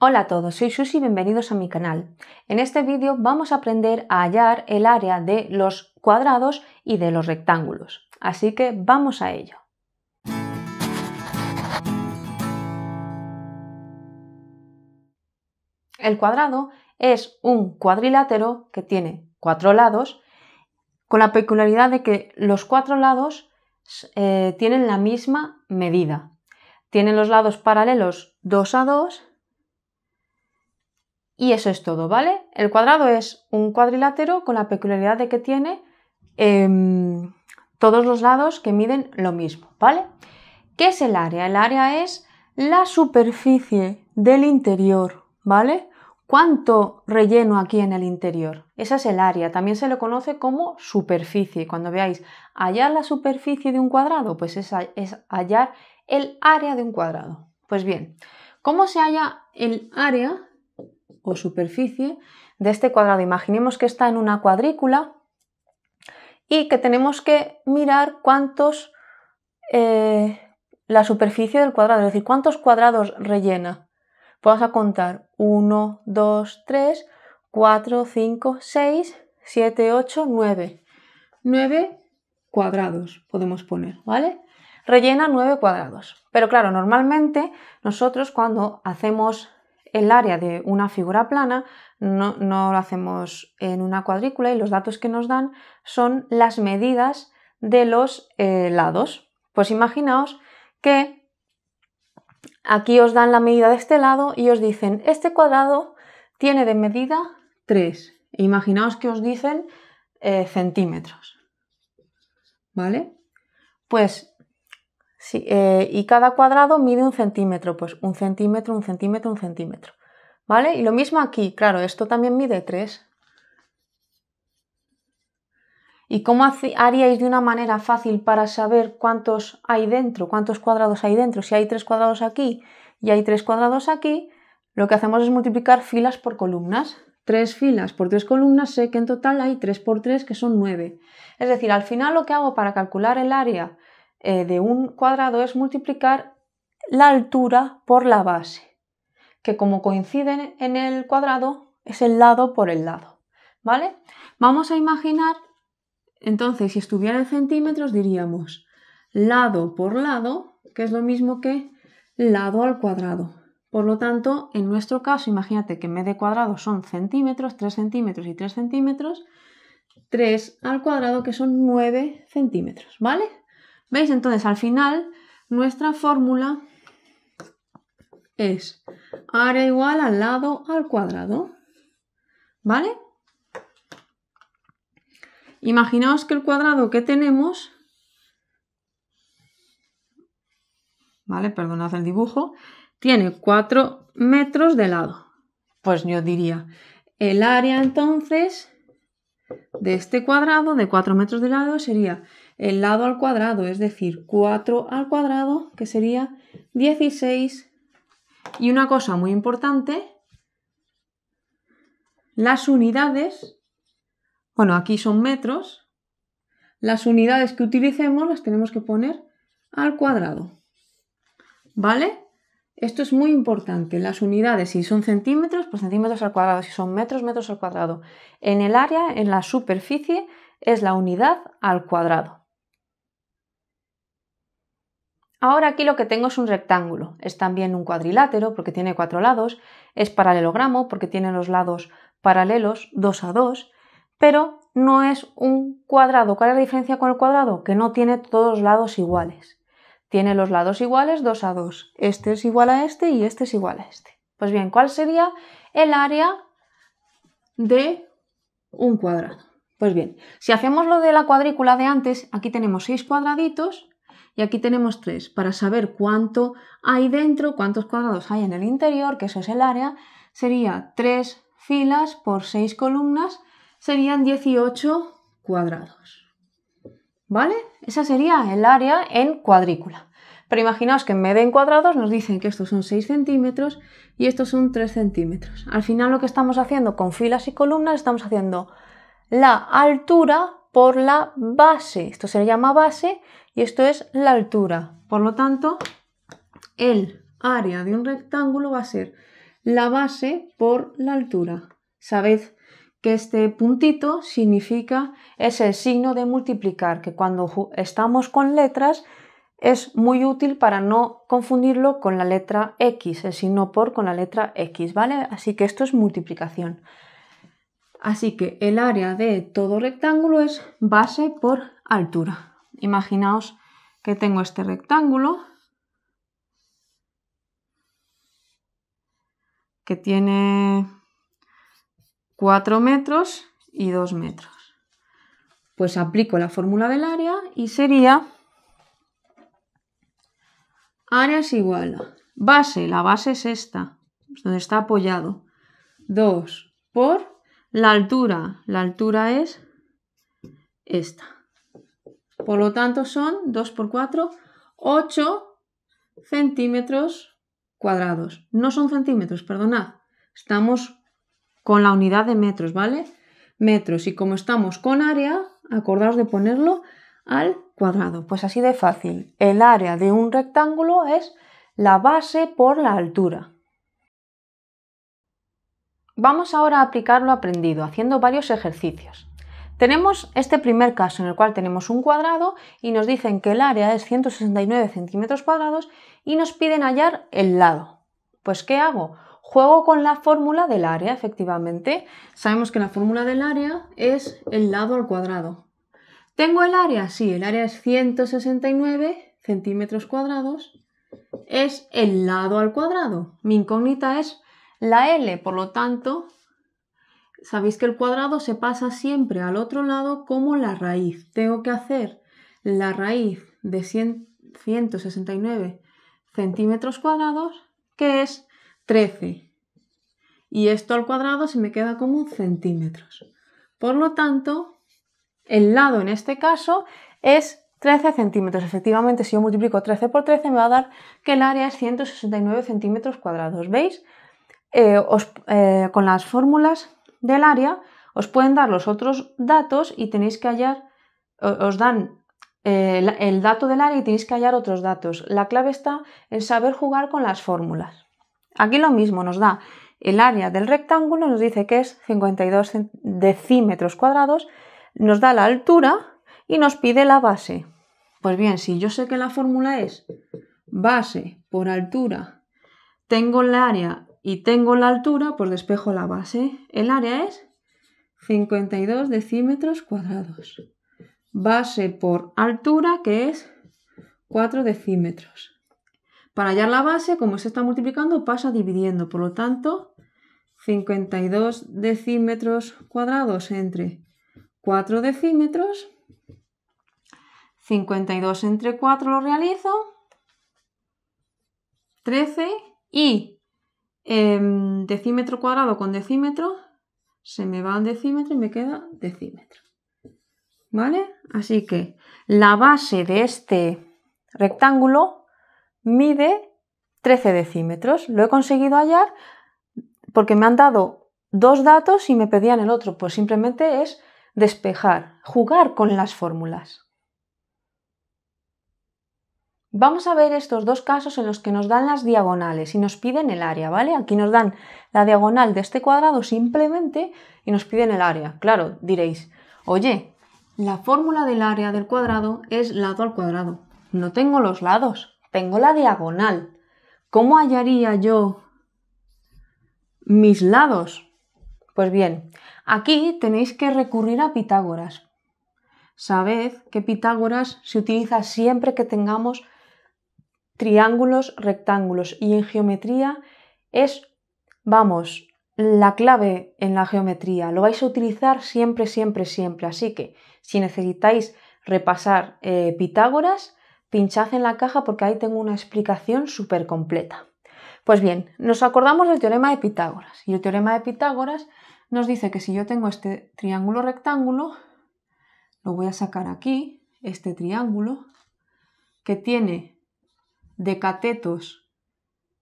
Hola a todos, soy Susi y bienvenidos a mi canal. En este vídeo vamos a aprender a hallar el área de los cuadrados y de los rectángulos. Así que vamos a ello. El cuadrado es un cuadrilátero que tiene cuatro lados, con la peculiaridad de que los cuatro lados eh, tienen la misma medida. Tienen los lados paralelos 2 a 2 y eso es todo, ¿vale? El cuadrado es un cuadrilátero con la peculiaridad de que tiene em, todos los lados que miden lo mismo, ¿vale? ¿Qué es el área? El área es la superficie del interior, ¿vale? ¿Cuánto relleno aquí en el interior? Esa es el área, también se le conoce como superficie. Cuando veáis hallar la superficie de un cuadrado, pues es, es hallar el área de un cuadrado. Pues bien, ¿cómo se halla el área o superficie de este cuadrado. Imaginemos que está en una cuadrícula y que tenemos que mirar cuántos eh, la superficie del cuadrado, es decir, cuántos cuadrados rellena. Pues vamos a contar 1, 2, 3, 4, 5, 6, 7, 8, 9. 9 cuadrados podemos poner, ¿vale? Rellena 9 cuadrados. Pero claro, normalmente nosotros cuando hacemos el área de una figura plana, no, lo hacemos en una cuadrícula y los datos que nos dan son las medidas de los eh, lados. Pues imaginaos que aquí os dan la medida de este lado y os dicen, este cuadrado tiene de medida 3. Imaginaos que os dicen eh, centímetros. ¿Vale? Pues eh, y cada cuadrado mide un centímetro, pues un centímetro, un centímetro, un centímetro. ¿Vale? Y lo mismo aquí, claro, esto también mide 3. ¿Y cómo haríais de una manera fácil para saber cuántos hay dentro, cuántos cuadrados hay dentro? Si hay tres cuadrados aquí y hay tres cuadrados aquí, lo que hacemos es multiplicar filas por columnas. Tres filas por tres columnas, sé que en total hay 3 por 3 que son 9. Es decir, al final lo que hago para calcular el área eh, de un cuadrado es multiplicar la altura por la base, que como coinciden en el cuadrado es el lado por el lado. ¿Vale? Vamos a imaginar, entonces, si estuviera en centímetros, diríamos lado por lado, que es lo mismo que lado al cuadrado. Por lo tanto, en nuestro caso, imagínate que en de cuadrado son centímetros, 3 centímetros y 3 centímetros, 3 al cuadrado que son 9 centímetros, ¿vale? ¿Veis? Entonces, al final, nuestra fórmula es área igual al lado al cuadrado. ¿Vale? Imaginaos que el cuadrado que tenemos... ¿Vale? Perdonad el dibujo. Tiene 4 metros de lado. Pues yo diría, el área entonces de este cuadrado de 4 metros de lado sería el lado al cuadrado, es decir, 4 al cuadrado, que sería 16. Y una cosa muy importante, las unidades, bueno, aquí son metros, las unidades que utilicemos las tenemos que poner al cuadrado. ¿Vale? Esto es muy importante. Las unidades, si son centímetros, pues centímetros al cuadrado. Si son metros, metros al cuadrado. En el área, en la superficie, es la unidad al cuadrado. Ahora aquí lo que tengo es un rectángulo, es también un cuadrilátero porque tiene cuatro lados, es paralelogramo porque tiene los lados paralelos dos a dos, pero no es un cuadrado. ¿Cuál es la diferencia con el cuadrado? Que no tiene todos los lados iguales. Tiene los lados iguales dos a dos. Este es igual a este y este es igual a este. Pues bien, ¿cuál sería el área de un cuadrado? Pues bien, si hacemos lo de la cuadrícula de antes, aquí tenemos seis cuadraditos y aquí tenemos tres, para saber cuánto hay dentro, cuántos cuadrados hay en el interior, que eso es el área, sería tres filas por seis columnas, serían 18 cuadrados. ¿Vale? Esa sería el área en cuadrícula. Pero imaginaos que en vez de en cuadrados nos dicen que estos son 6 centímetros y estos son 3 centímetros. Al final lo que estamos haciendo con filas y columnas, estamos haciendo la altura por la base. Esto se le llama base y esto es la altura. Por lo tanto, el área de un rectángulo va a ser la base por la altura. Sabed que este puntito significa, es el signo de multiplicar, que cuando estamos con letras es muy útil para no confundirlo con la letra X, el signo por con la letra X, ¿vale? Así que esto es multiplicación. Así que el área de todo rectángulo es base por altura. Imaginaos que tengo este rectángulo que tiene 4 metros y 2 metros. Pues aplico la fórmula del área y sería área es igual a base, la base es esta, donde está apoyado, 2 por la altura, la altura es esta. Por lo tanto, son 2 por 4, 8 centímetros cuadrados. No son centímetros, perdonad. Estamos con la unidad de metros, ¿vale? Metros. Y como estamos con área, acordaos de ponerlo al cuadrado. Pues así de fácil. El área de un rectángulo es la base por la altura. Vamos ahora a aplicar lo aprendido haciendo varios ejercicios. Tenemos este primer caso en el cual tenemos un cuadrado y nos dicen que el área es 169 centímetros cuadrados y nos piden hallar el lado. Pues ¿qué hago? Juego con la fórmula del área, efectivamente. Sabemos que la fórmula del área es el lado al cuadrado. ¿Tengo el área? Sí, el área es 169 centímetros cuadrados. Es el lado al cuadrado. Mi incógnita es la L, por lo tanto, Sabéis que el cuadrado se pasa siempre al otro lado como la raíz. Tengo que hacer la raíz de 169 centímetros cuadrados, que es 13. Y esto al cuadrado se me queda como centímetros. Por lo tanto, el lado en este caso es 13 centímetros. Efectivamente, si yo multiplico 13 por 13 me va a dar que el área es 169 centímetros cuadrados. ¿Veis? Eh, eh, con las fórmulas del área, os pueden dar los otros datos y tenéis que hallar, os dan eh, el, dato del área y tenéis que hallar otros datos. La clave está en saber jugar con las fórmulas. Aquí lo mismo nos da el área del rectángulo, nos dice que es 52 decímetros cuadrados, nos da la altura y nos pide la base. Pues bien, si yo sé que la fórmula es base por altura, tengo el área y tengo la altura, pues despejo la base. El área es 52 decímetros cuadrados. Base por altura, que es 4 decímetros. Para hallar la base, como se está multiplicando, pasa dividiendo. Por lo tanto, 52 decímetros cuadrados entre 4 decímetros. 52 entre 4 lo realizo. 13 y Em, decímetro cuadrado con decímetro, se me va un decímetro y me queda decímetro. ¿Vale? Así que la base de este rectángulo mide 13 decímetros. Lo he conseguido hallar porque me han dado dos datos y me pedían el otro. Pues simplemente es despejar, jugar con las fórmulas. Vamos a ver estos dos casos en los que nos dan las diagonales y nos piden el área, ¿vale? Aquí nos dan la diagonal de este cuadrado simplemente y nos piden el área. Claro, diréis, oye, la fórmula del área del cuadrado es lado al cuadrado. No tengo los lados, tengo la diagonal. ¿Cómo hallaría yo mis lados? Pues bien, aquí tenéis que recurrir a Pitágoras. Sabed que Pitágoras se utiliza siempre que tengamos triángulos, rectángulos y en geometría es, vamos, la clave en la geometría. Lo vais a utilizar siempre, siempre, siempre. Así que si necesitáis repasar eh, Pitágoras, pinchad en la caja porque ahí tengo una explicación súper completa. Pues bien, nos acordamos del teorema de Pitágoras. Y el teorema de Pitágoras nos dice que si yo tengo este triángulo rectángulo, lo voy a sacar aquí, este triángulo, que tiene de catetos.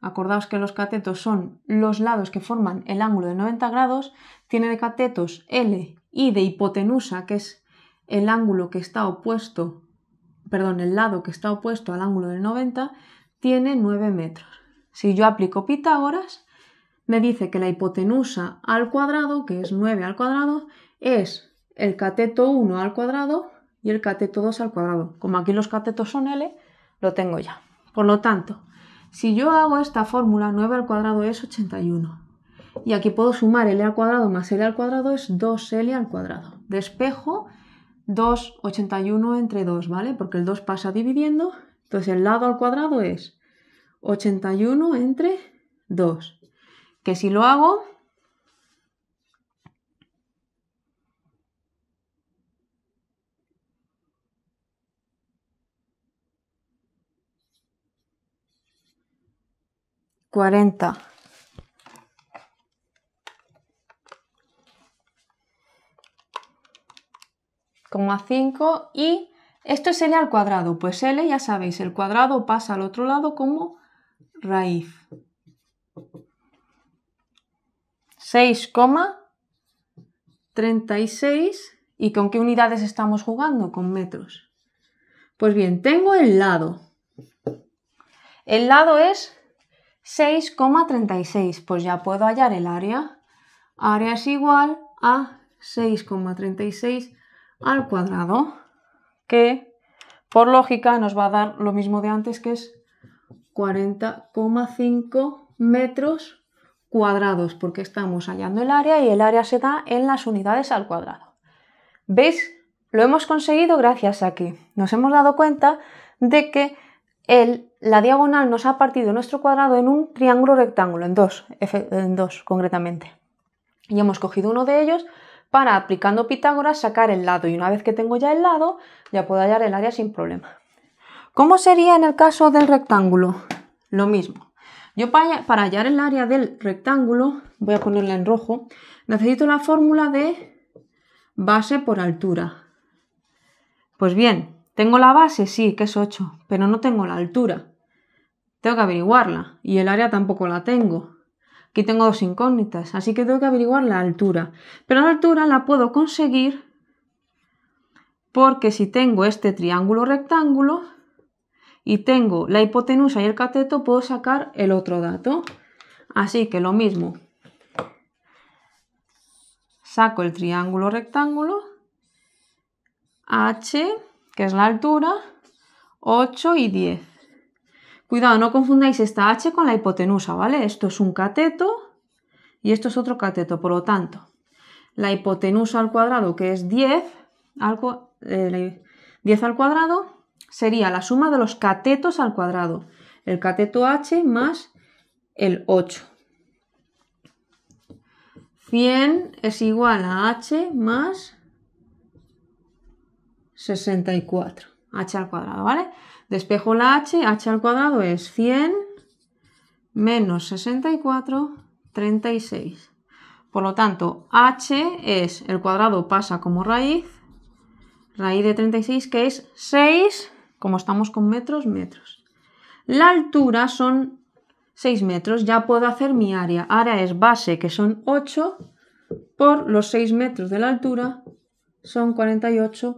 Acordaos que los catetos son los lados que forman el ángulo de 90 grados, tiene de catetos L y de hipotenusa, que es el ángulo que está opuesto, perdón, el lado que está opuesto al ángulo de 90, tiene 9 metros. Si yo aplico Pitágoras, me dice que la hipotenusa al cuadrado, que es 9 al cuadrado, es el cateto 1 al cuadrado y el cateto 2 al cuadrado. Como aquí los catetos son L, lo tengo ya. Por lo tanto, si yo hago esta fórmula, 9 al cuadrado es 81. Y aquí puedo sumar L al cuadrado más L al cuadrado es 2L al cuadrado. Despejo 2, 81 entre 2, ¿vale? Porque el 2 pasa dividiendo. Entonces el lado al cuadrado es 81 entre 2. Que si lo hago, 40. 5 y esto es L al cuadrado, pues L ya sabéis, el cuadrado pasa al otro lado como raíz. 6,36 y con qué unidades estamos jugando, con metros. Pues bien, tengo el lado. El lado es 6,36. Pues ya puedo hallar el área. Área es igual a 6,36 al cuadrado, que por lógica nos va a dar lo mismo de antes, que es 40,5 metros cuadrados, porque estamos hallando el área y el área se da en las unidades al cuadrado. ¿Veis? Lo hemos conseguido gracias a que nos hemos dado cuenta de que la diagonal nos ha partido nuestro cuadrado en un triángulo rectángulo, en dos, en dos concretamente. Y hemos cogido uno de ellos para, aplicando Pitágoras, sacar el lado. Y una vez que tengo ya el lado, ya puedo hallar el área sin problema. ¿Cómo sería en el caso del rectángulo? Lo mismo. Yo para, para hallar el área del rectángulo, voy a ponerla en rojo, necesito la fórmula de base por altura. Pues bien, tengo la base, sí, que es 8, pero no tengo la altura. Tengo que averiguarla y el área tampoco la tengo. Aquí tengo dos incógnitas, así que tengo que averiguar la altura. Pero la altura la puedo conseguir porque si tengo este triángulo rectángulo y tengo la hipotenusa y el cateto, puedo sacar el otro dato. Así que lo mismo. Saco el triángulo rectángulo, H que es la altura, 8 y 10. Cuidado, no confundáis esta H con la hipotenusa, ¿vale? Esto es un cateto y esto es otro cateto, por lo tanto, la hipotenusa al cuadrado, que es 10 algo 10 al cuadrado, sería la suma de los catetos al cuadrado, el cateto H más el 8. 100 es igual a H más 64, h al cuadrado, ¿vale? Despejo la h, h al cuadrado es 100 menos 64, 36. Por lo tanto, h es, el cuadrado pasa como raíz, raíz de 36 que es 6, como estamos con metros, metros. La altura son 6 metros, ya puedo hacer mi área. Área es base, que son 8, por los 6 metros de la altura, son 48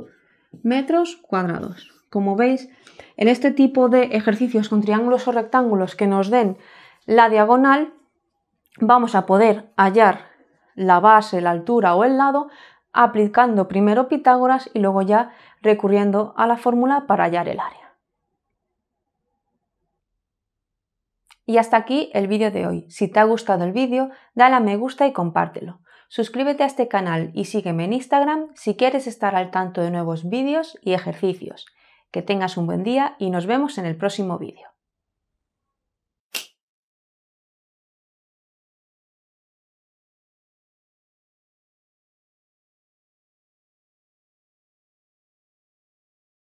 metros cuadrados. Como veis, en este tipo de ejercicios con triángulos o rectángulos que nos den la diagonal, vamos a poder hallar la base, la altura o el lado aplicando primero Pitágoras y luego ya recurriendo a la fórmula para hallar el área. Y hasta aquí el vídeo de hoy. Si te ha gustado el vídeo, dale a me gusta y compártelo. Suscríbete a este canal y sígueme en Instagram si quieres estar al tanto de nuevos vídeos y ejercicios. Que tengas un buen día y nos vemos en el próximo vídeo.